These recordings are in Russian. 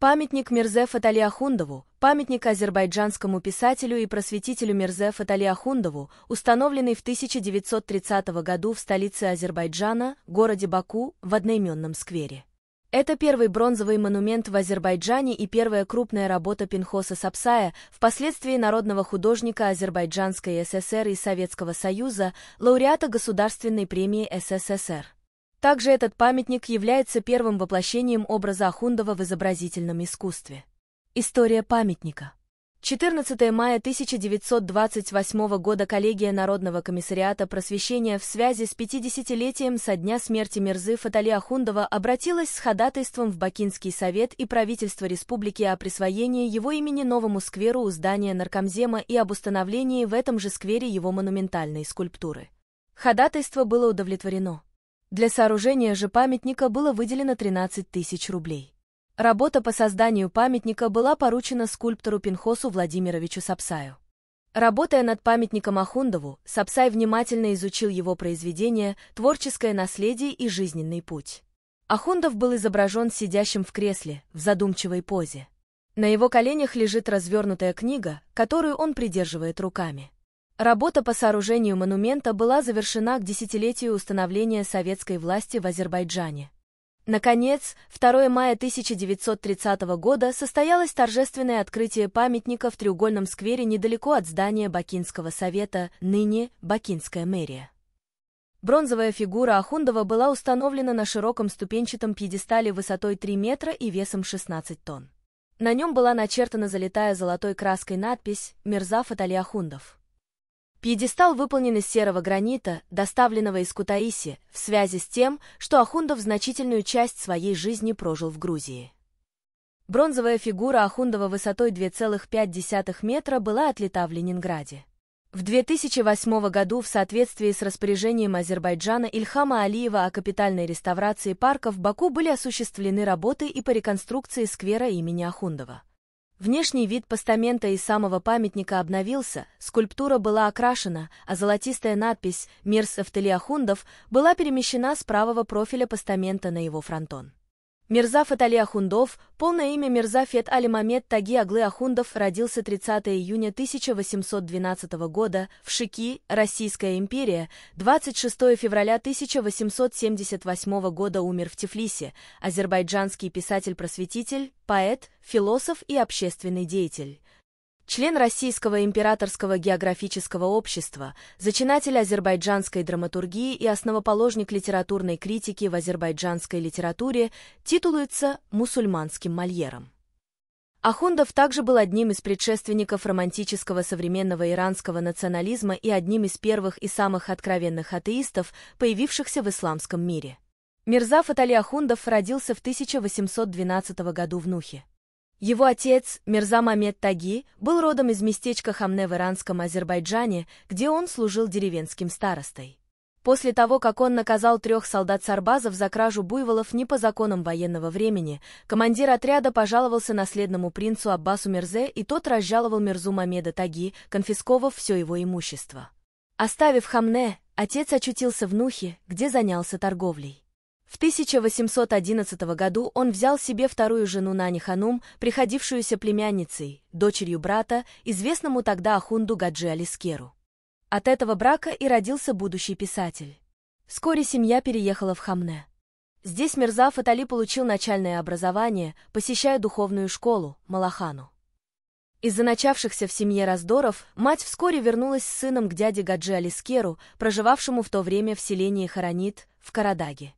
Памятник Мирзе Фатали Ахундову, памятник азербайджанскому писателю и просветителю Мирзе Фатали Ахундову, установленный в 1930 году в столице Азербайджана, городе Баку, в одноименном сквере. Это первый бронзовый монумент в Азербайджане и первая крупная работа Пинхоса Сапсая, впоследствии народного художника Азербайджанской ССР и Советского Союза, лауреата Государственной премии СССР. Также этот памятник является первым воплощением образа Ахундова в изобразительном искусстве. История памятника. 14 мая 1928 года коллегия Народного комиссариата просвещения в связи с 50-летием со дня смерти Мирзы Фатали Ахундова обратилась с ходатайством в Бакинский совет и правительство республики о присвоении его имени новому скверу у здания Наркомзема и об установлении в этом же сквере его монументальной скульптуры. Ходатайство было удовлетворено. Для сооружения же памятника было выделено 13 тысяч рублей. Работа по созданию памятника была поручена скульптору Пинхосу Владимировичу Сапсаю. Работая над памятником Ахундову, Сапсай внимательно изучил его произведение, творческое наследие и жизненный путь. Ахундов был изображен сидящим в кресле, в задумчивой позе. На его коленях лежит развернутая книга, которую он придерживает руками. Работа по сооружению монумента была завершена к десятилетию установления советской власти в Азербайджане. Наконец, 2 мая 1930 года состоялось торжественное открытие памятника в треугольном сквере недалеко от здания Бакинского совета, ныне Бакинская мэрия. Бронзовая фигура Ахундова была установлена на широком ступенчатом пьедестале высотой 3 метра и весом 16 тонн. На нем была начертана залитая золотой краской надпись Мирза Атали Ахундов». Пьедестал выполнен из серого гранита, доставленного из Кутаиси, в связи с тем, что Ахундов значительную часть своей жизни прожил в Грузии. Бронзовая фигура Ахундова высотой 2,5 метра была отлита в Ленинграде. В 2008 году в соответствии с распоряжением Азербайджана Ильхама Алиева о капитальной реставрации парка в Баку были осуществлены работы и по реконструкции сквера имени Ахундова. Внешний вид постамента и самого памятника обновился, скульптура была окрашена, а золотистая надпись «Мир Сафтелиахундов» была перемещена с правого профиля постамента на его фронтон. Мирза Фатали Ахундов, полное имя Мирза Фет Али Мамед Таги Аглы Ахундов, родился 30 июня 1812 года в Шики, Российская империя, 26 февраля 1878 года умер в Тифлисе, азербайджанский писатель-просветитель, поэт, философ и общественный деятель член Российского императорского географического общества, зачинатель азербайджанской драматургии и основоположник литературной критики в азербайджанской литературе, титулуется мусульманским мольером. Ахундов также был одним из предшественников романтического современного иранского национализма и одним из первых и самых откровенных атеистов, появившихся в исламском мире. Мирза Фатали Ахундов родился в 1812 году в Нухе. Его отец, Мирза Мамед Таги, был родом из местечка Хамне в иранском Азербайджане, где он служил деревенским старостой. После того, как он наказал трех солдат-сарбазов за кражу буйволов не по законам военного времени, командир отряда пожаловался наследному принцу Аббасу Мирзе, и тот разжаловал Мирзу Мамеда Таги, конфисковав все его имущество. Оставив Хамне, отец очутился в Нухе, где занялся торговлей. В 1811 году он взял себе вторую жену Нани Ханум, приходившуюся племянницей, дочерью брата, известному тогда Ахунду Гаджи Алискеру. От этого брака и родился будущий писатель. Вскоре семья переехала в Хамне. Здесь Мирза Фатали получил начальное образование, посещая духовную школу, Малахану. Из-за начавшихся в семье раздоров мать вскоре вернулась с сыном к дяде Гаджи Алискеру, проживавшему в то время в селении Харанит в Карадаге.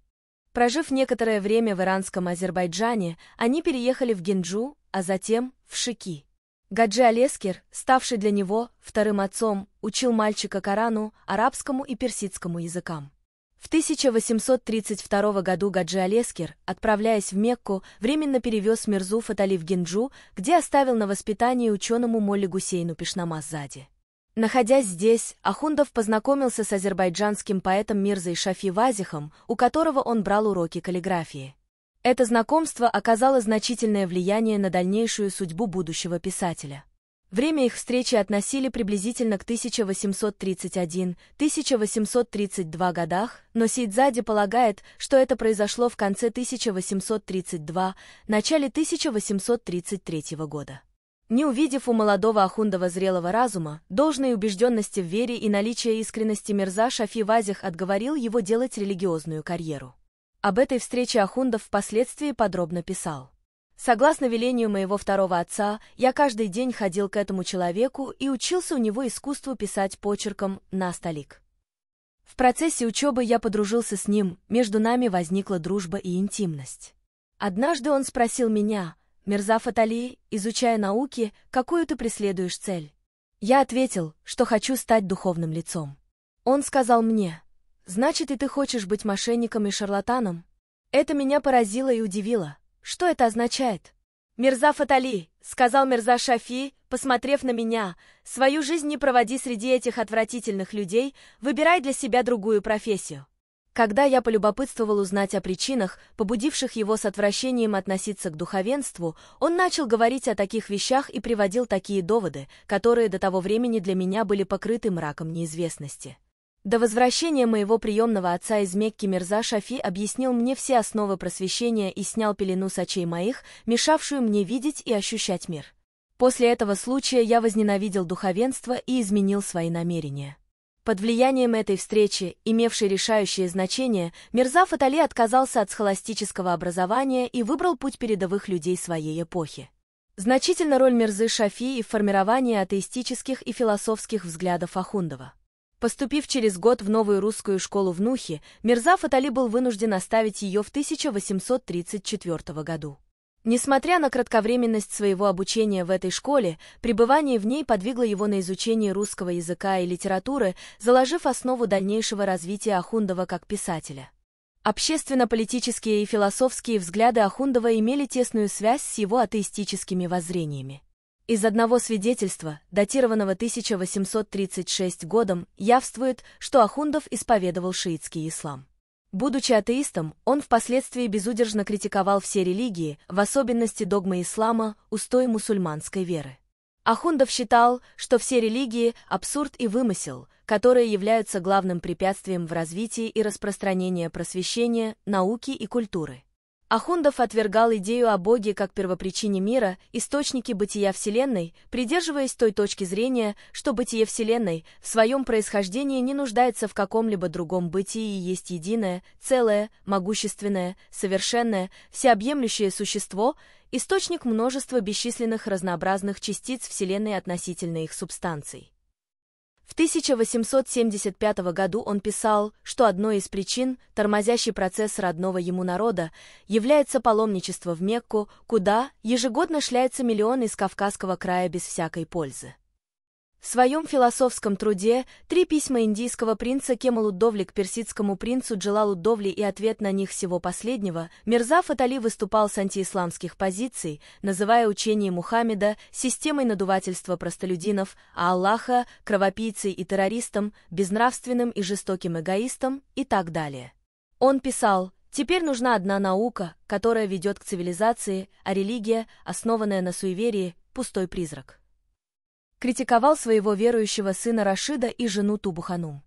Прожив некоторое время в иранском Азербайджане, они переехали в Генджу, а затем в Шики. Гаджи Алескер, ставший для него вторым отцом, учил мальчика Корану, арабскому и персидскому языкам. В 1832 году Гаджи Алескер, отправляясь в Мекку, временно перевез Мирзу Фатали в Генджу, где оставил на воспитание ученому Молли Гусейну Пешнамазаде. Находясь здесь, Ахундов познакомился с азербайджанским поэтом Мирзой Шафи Вазихом, у которого он брал уроки каллиграфии. Это знакомство оказало значительное влияние на дальнейшую судьбу будущего писателя. Время их встречи относили приблизительно к 1831-1832 годах, но Сейдзади полагает, что это произошло в конце 1832, начале 1833 года не увидев у молодого Ахундова зрелого разума, должной убежденности в вере и наличия искренности Мирза Шафи Вазих отговорил его делать религиозную карьеру. Об этой встрече Ахундов впоследствии подробно писал. «Согласно велению моего второго отца, я каждый день ходил к этому человеку и учился у него искусству писать почерком на столик. В процессе учебы я подружился с ним, между нами возникла дружба и интимность. Однажды он спросил меня, Мерзав Атали, изучая науки, какую ты преследуешь цель? Я ответил, что хочу стать духовным лицом. Он сказал мне, значит и ты хочешь быть мошенником и шарлатаном? Это меня поразило и удивило. Что это означает? Мирза Фатали, сказал Мирза Шафи, посмотрев на меня, свою жизнь не проводи среди этих отвратительных людей, выбирай для себя другую профессию. Когда я полюбопытствовал узнать о причинах, побудивших его с отвращением относиться к духовенству, он начал говорить о таких вещах и приводил такие доводы, которые до того времени для меня были покрыты мраком неизвестности. До возвращения моего приемного отца из Мекки Мирза Шафи объяснил мне все основы просвещения и снял пелену с очей моих, мешавшую мне видеть и ощущать мир. После этого случая я возненавидел духовенство и изменил свои намерения. Под влиянием этой встречи, имевшей решающее значение, Мирза Фатали отказался от схоластического образования и выбрал путь передовых людей своей эпохи. Значительна роль Мирзы Шафии в формировании атеистических и философских взглядов Ахундова. Поступив через год в новую русскую школу в Нухе, Мирзафат Али был вынужден оставить ее в 1834 году. Несмотря на кратковременность своего обучения в этой школе, пребывание в ней подвигло его на изучение русского языка и литературы, заложив основу дальнейшего развития Ахундова как писателя. Общественно-политические и философские взгляды Ахундова имели тесную связь с его атеистическими воззрениями. Из одного свидетельства, датированного 1836 годом, явствует, что Ахундов исповедовал шиитский ислам. Будучи атеистом, он впоследствии безудержно критиковал все религии, в особенности догмы ислама, устои мусульманской веры. Ахундов считал, что все религии – абсурд и вымысел, которые являются главным препятствием в развитии и распространении просвещения, науки и культуры. Ахундов отвергал идею о Боге как первопричине мира, источнике бытия Вселенной, придерживаясь той точки зрения, что бытие Вселенной в своем происхождении не нуждается в каком-либо другом бытии и есть единое, целое, могущественное, совершенное, всеобъемлющее существо, источник множества бесчисленных разнообразных частиц Вселенной относительно их субстанций. В 1875 году он писал, что одной из причин, тормозящий процесс родного ему народа, является паломничество в Мекку, куда ежегодно шляются миллионы из Кавказского края без всякой пользы. В своем философском труде «Три письма индийского принца Кемалу к персидскому принцу Джалалу и ответ на них всего последнего» Мирза Фатали выступал с антиисламских позиций, называя учение Мухаммеда системой надувательства простолюдинов, а Аллаха – кровопийцей и террористом, безнравственным и жестоким эгоистом и так далее. Он писал Теперь нужна одна наука, которая ведет к цивилизации, а религия, основанная на суеверии, пустой призрак критиковал своего верующего сына Рашида и жену Тубуханум.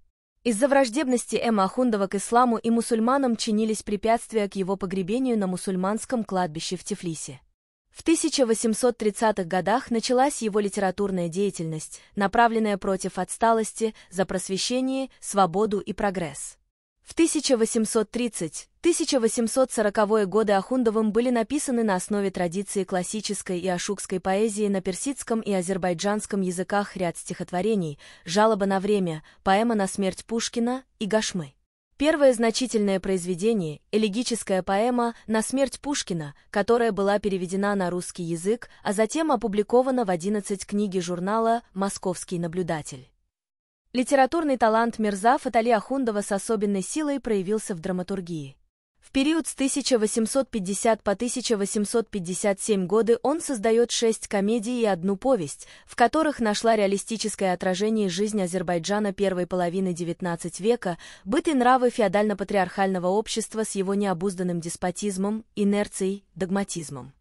Из-за враждебности Эма Ахундова к исламу и мусульманам чинились препятствия к его погребению на мусульманском кладбище в Тифлисе. В 1830-х годах началась его литературная деятельность, направленная против отсталости, за просвещение, свободу и прогресс. В 1830-1840 годы Ахундовым были написаны на основе традиции классической и ашукской поэзии на персидском и азербайджанском языках ряд стихотворений «Жалоба на время», поэма на смерть Пушкина и «Гашмы». Первое значительное произведение – элегическая поэма «На смерть Пушкина», которая была переведена на русский язык, а затем опубликована в 11 книге журнала «Московский наблюдатель». Литературный талант Мирза Фатали Ахундова с особенной силой проявился в драматургии. В период с 1850 по 1857 годы он создает шесть комедий и одну повесть, в которых нашла реалистическое отражение жизни Азербайджана первой половины XIX века, быт и нравы феодально-патриархального общества с его необузданным деспотизмом, инерцией, догматизмом.